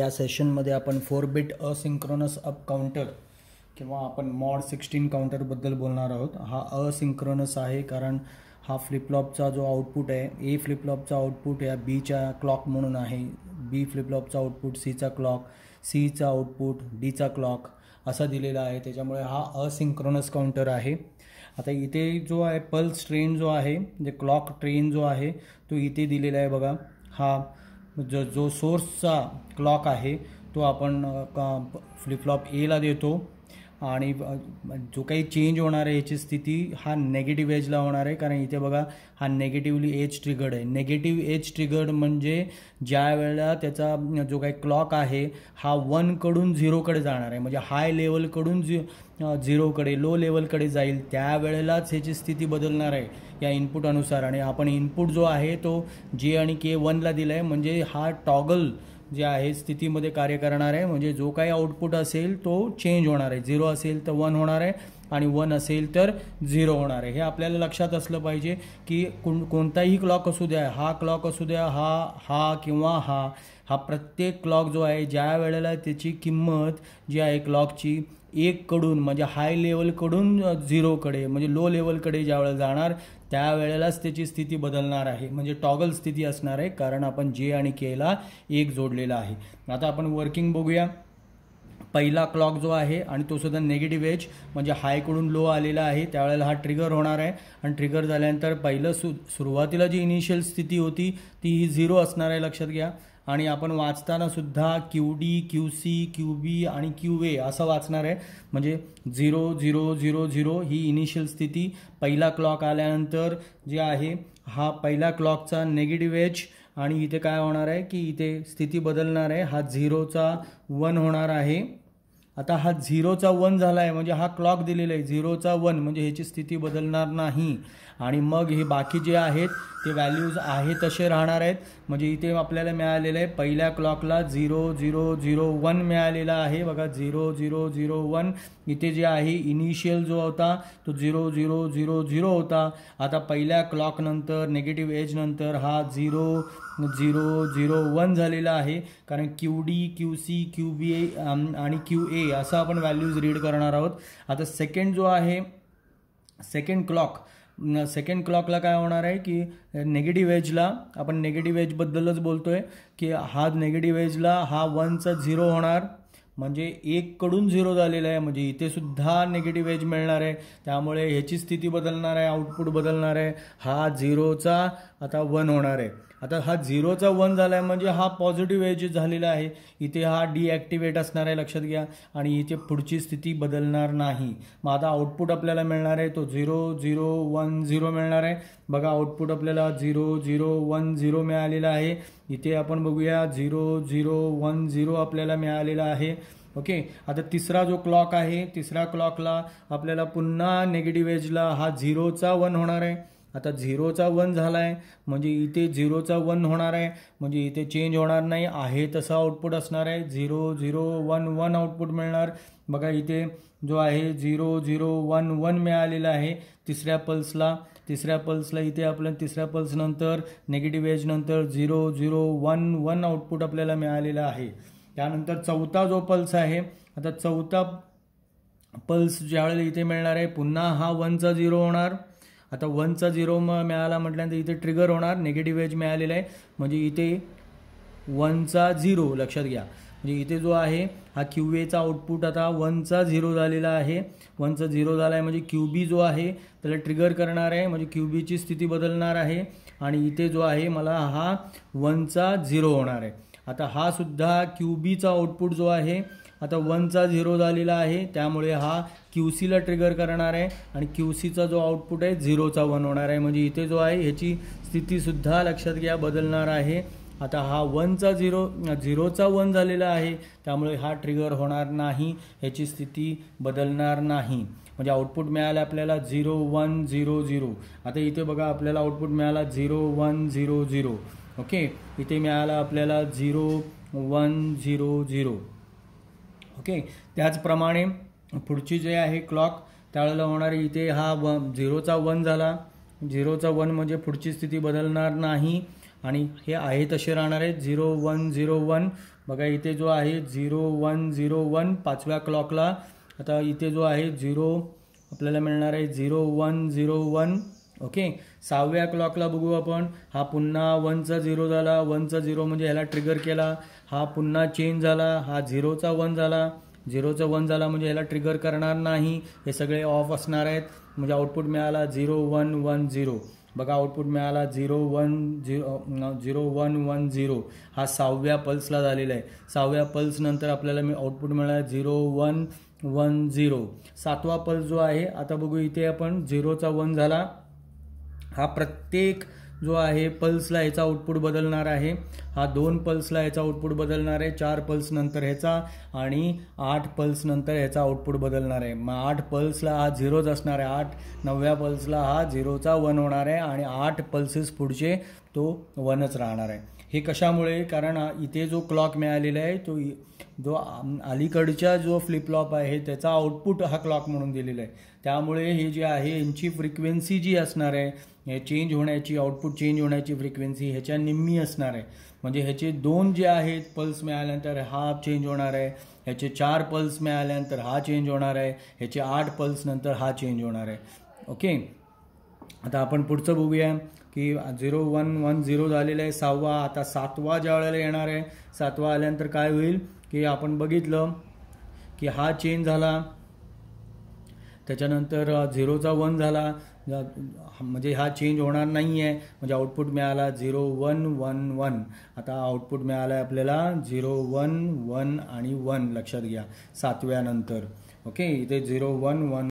या सेशनमध्ये आपण four bit asynchronous up counter किंवा आपण मॉड सिक्स्टीन काउंटरबद्दल बोलणार आहोत हा असिंक्रोनस आहे कारण हा फ्लिपलॉपचा जो आउटपुट आहे ए फ्लिपलॉपचा आउटपुट या बीच्या क्लॉक म्हणून आहे बी फ्लिपलॉपचा आउटपुट सीचा क्लॉक सीचा आउटपुट डीचा क्लॉक असा दिलेला आहे त्याच्यामुळे हा असिंक्रोनस काउंटर आहे आता इथे जो आहे पल्स ट्रेन जो आहे जे क्लॉक ट्रेन जो आहे तो इथे दिलेला आहे बघा हा जो जो सोर्सचा क्लॉक आहे तो आपण फ्लिपफ्लॉप एला देतो आणि जो काही चेंज होणार आहे याची स्थिती हा नेगेटिव्ह एजला होणार आहे कारण इथे बघा हा नेगेटिवली एज ट्रिगर्ड आहे नेगेटिव एज ट्रिगर्ड म्हणजे ज्या वेळेला त्याचा जो काही क्लॉक आहे हा वनकडून झिरोकडे जाणार आहे म्हणजे हाय लेवलकडून झि झिरोकडे लो लेवलकडे जाईल त्यावेळेलाच ह्याची स्थिती बदलणार आहे या इनपुटानुसार आणि आपण इनपुट जो आहे तो जे आणि के वनला दिला आहे म्हणजे हा टॉगल जे आहे स्थितीमध्ये कार्य करणार आहे म्हणजे जो काही आउटपुट असेल तो चेंज होणार आहे झिरो असेल तर वन होणार आहे आणि वन असेल तर झिरो होणार आहे हे आपल्याला लक्षात असलं पाहिजे की कोण कोणताही क्लॉक असू द्या हा क्लॉक असू द्या हा हा किंवा हा हा प्रत्येक क्लॉक जो आहे ज्या वेळेला त्याची किंमत जी आहे क्लॉकची एककडून म्हणजे हाय लेवलकडून झिरोकडे म्हणजे लो लेवलकडे ज्यावेळेला जाणार त्यावेळेलाच त्याची स्थिती बदलणार आहे म्हणजे टॉगल स्थिती असणार आहे कारण आपण जे आणि केला एक जोडलेला आहे आता आपण वर्किंग बघूया पहिला क्लॉक जो आहे आणि तो सुद्धा नेगेटिव्ह एज म्हणजे हायकडून लो आलेला आहे त्यावेळेला हा ट्रिगर होणार आहे आणि ट्रिगर झाल्यानंतर पहिलं सु सुरुवातीला जी इनिशियल स्थिती होती ती ही झिरो असणार आहे लक्षात घ्या आणि आपण वाचताना सुद्धा Q D Q C Q B आणि क्यू ए असं वाचणार आहे म्हणजे झिरो झिरो झिरो झिरो ही इनिशियल स्थिती पहिला क्लॉक आल्यानंतर जे आहे हा पहिला क्लॉकचा नेगेटिव्ह एज आणि इथे काय होणार आहे की इथे स्थिती बदलणार आहे हा झिरोचा वन होणार आहे आता हा झिरोचा वन झाला आहे म्हणजे हा क्लॉक दिलेला आहे झिरोचा वन म्हणजे ह्याची स्थिती बदलणार नाही आणि मग हे बाकी जे आहेत ते व्हॅल्यूज आहे तसे राहणार आहेत म्हणजे इथे आपल्याला मिळालेलं आहे पहिल्या क्लॉकला झिरो झिरो झिरो वन मिळालेला आहे बघा झिरो झिरो झिरो वन इथे जे आहे इनिशियल जो होता तो झिरो झिरो झिरो झिरो होता आता पहिल्या क्लॉकनंतर नेगेटिव्ह एजनंतर हा झिरो झिरो झिरो वन झालेला आहे कारण Q D Q C Q B A आणि क्यू ए थर्टी असं आपण व्हॅल्यूज रीड करणार आहोत आता सेकंड जो आहे सेकंड क्लॉक सेकंड क्लॉकला काय होणार आहे की नेगेटिव्ह एजला आपण नेगेटिव्ह एजबद्दलच बोलतो आहे की हा नेगेटिव्ह एजला हा वनचा झिरो होणार म्हणजे कडून झिरो झालेला आहे म्हणजे इथे सुद्धा नेगेटिव्ह एज मिळणार आहे त्यामुळे ह्याची स्थिती बदलणार आहे आउटपुट बदलणार आहे हा झिरोचा आता वन होणार आहे आता हा झिरोचा वन झाला आहे म्हणजे हा पॉझिटिव्ह एज झालेला आहे इथे हा डिॲक्टिवेट असणार आहे लक्षात घ्या आणि इथे पुढची स्थिती बदलणार नाही मग आता आउटपुट आपल्याला मिळणार आहे तो झिरो झिरो वन झिरो मिळणार आहे बघा आउटपुट आपल्याला झिरो झिरो वन झिरो मिळालेला आहे इथे आपण बघूया झिरो झिरो वन झिरो आपल्याला मिळालेला आहे ओके आता तिसरा जो क्लॉक आहे तिसऱ्या क्लॉकला आपल्याला पुन्हा नेगेटिव्ह एजला हा झिरोचा वन होणार आहे आता झिरोचा वन झाला आहे म्हणजे इथे झिरोचा वन होणार आहे म्हणजे इथे चेंज होणार नाही आहे तसं आउटपुट असणार आहे zero zero one one output मिळणार बघा इथे जो आहे झिरो झिरो वन वन मिळालेला आहे तिसऱ्या पल्सला तिसऱ्या पल्सला इथे आपल्याला तिसऱ्या पल्सनंतर नेगेटिव्ह एजनंतर zero zero one one output आपल्याला मिळालेलं आहे त्यानंतर चौथा जो पल्स आहे आता चौथा पल्स ज्यावेळेला इथे मिळणार आहे पुन्हा हा वनचा झिरो होणार आता वनचा झिरो मग मिळाला म्हटल्यानंतर इथे ट्रिगर होणार निगेटिव्ह एज मिळालेला आहे म्हणजे इथे वनचा झिरो लक्षात घ्या म्हणजे इथे जो आहे हा क्यू एचा आउटपुट आता वनचा झिरो झालेला आहे वनचा झिरो झाला आहे म्हणजे क्यू बी जो आहे त्याला ट्रिगर करणार आहे म्हणजे क्यू बीची स्थिती बदलणार आहे आणि इथे जो आहे मला हा वनचा झिरो होणार आहे आता हा सुद्धा क्यू बीचा आउटपुट जो आहे आता वनचा झिरो झालेला आहे त्यामुळे हा क्यू सीला ट्रिगर करणार आहे आणि क्यू सीचा जो आउटपुट आहे झिरोचा वन होणार आहे म्हणजे इथे जो आहे ह्याची स्थितीसुद्धा लक्षात घ्या बदलणार आहे आता हा वनचा झिरो झिरोचा वन झालेला आहे त्यामुळे हा ट्रिगर होणार नाही ह्याची स्थिती बदलणार नाही म्हणजे आउटपुट मिळालं आपल्याला झिरो वन झिरो झिरो आता इथे बघा आपल्याला आउटपुट मिळाला zero one zero zero okay इथे मिळालं आपल्याला zero one zero zero okay त्याचप्रमाणे पुढची जे आहे क्लॉक त्यावेळेला होणारी इथे हा व झिरोचा वन झाला झिरोचा वन म्हणजे पुढची स्थिती बदलणार नाही आणि हे आहे तसे राहणार आहे झिरो वन झिरो वन बघा इथे जो आहे झिरो वन झिरो वन पाचव्या क्लॉकला आता इथे जो आहे झिरो आपल्याला मिळणार आहे zero one zero one okay सहाव्या क्लॉकला बघू आपण हा पुन्हा वनचा झिरो झाला वनचा झिरो म्हणजे ह्याला ट्रिगर केला हा पुन्हा चेंज झाला हा झिरोचा वन झाला झिरोचा वन झाला म्हणजे ह्याला ट्रिगर करणार नाही हे सगळे ऑफ असणार आहेत म्हणजे आउटपुट मिळाला झिरो वन वन झिरो बघा आउटपुट मिळाला zero one zero zero one one zero हा सहाव्या पल्सला झालेला आहे सहाव्या पल्सनंतर आपल्याला मी आउटपुट मिळाला झिरो वन वन झिरो सातवा पल्स जो आहे आता बघू इथे आपण झिरोचा वन झाला हा प्रत्येक जो आहे पल्सला याचा आउटपुट बदलणार आहे हा दोन पल्सला याचा आउटपुट बदलणार आहे चार पल्स नंतर ह्याचा आणि आठ पल्स नंतर ह्याचा आउटपुट बदलणार आहे मग आठ पल्सला हा झिरोच असणार आहे आठ नवव्या पल्सला हा झिरोचा वन होणार आहे आणि आठ पल्सेस पुढचे तो वनच राहणार आहे हे कशामुळे कारण इथे जो क्लॉक मिळालेला आहे तो जो अलीकडच्या जो फ्लिपलॉप आहे त्याचा आउटपुट हा क्लॉक म्हणून दिलेला आहे त्यामुळे हे जे आहे यांची फ्रिक्वेन्सी जी असणार आहे हे चेंज होण्याची आउटपुट चेंज होण्याची फ्रिक्वेन्सी ह्याच्या निम्मी असणार आहे म्हणजे ह्याचे दोन जे आहेत पल्स मिळाल्यानंतर हा चेंज होणार आहे ह्याचे चार पल्स मिळाल्यानंतर हा चेंज होणार आहे ह्याचे आठ पल्स नंतर हा चेंज होणार आहे ओके आता आपण पुढचं बघूया की झिरो वन वन झिरो झालेलं आहे सहावा आता सातवा ज्या वेळेला येणार आहे सातवा आल्यानंतर काय होईल की आपण बघितलं की हा चेंज झाला त्याच्यानंतर झिरोचा वन झाला म्हणजे हा चेंज होणार नाही आहे म्हणजे आउटपुट मिळाला झिरो वन वन वन आता आउटपुट मिळालं आहे आपल्याला झिरो वन वन आणि वन लक्षात घ्या सातव्यानंतर ओके इथे झिरो वन वन